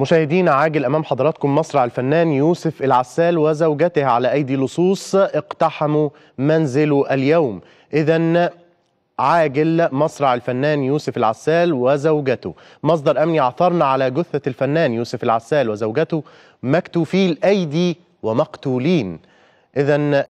مشاهدينا عاجل أمام حضراتكم مصرع الفنان يوسف العسال وزوجته على أيدي لصوص اقتحموا منزله اليوم إذا عاجل مصرع الفنان يوسف العسال وزوجته مصدر أمني عثرنا على جثة الفنان يوسف العسال وزوجته مكتوفي الأيدي ومقتولين إذا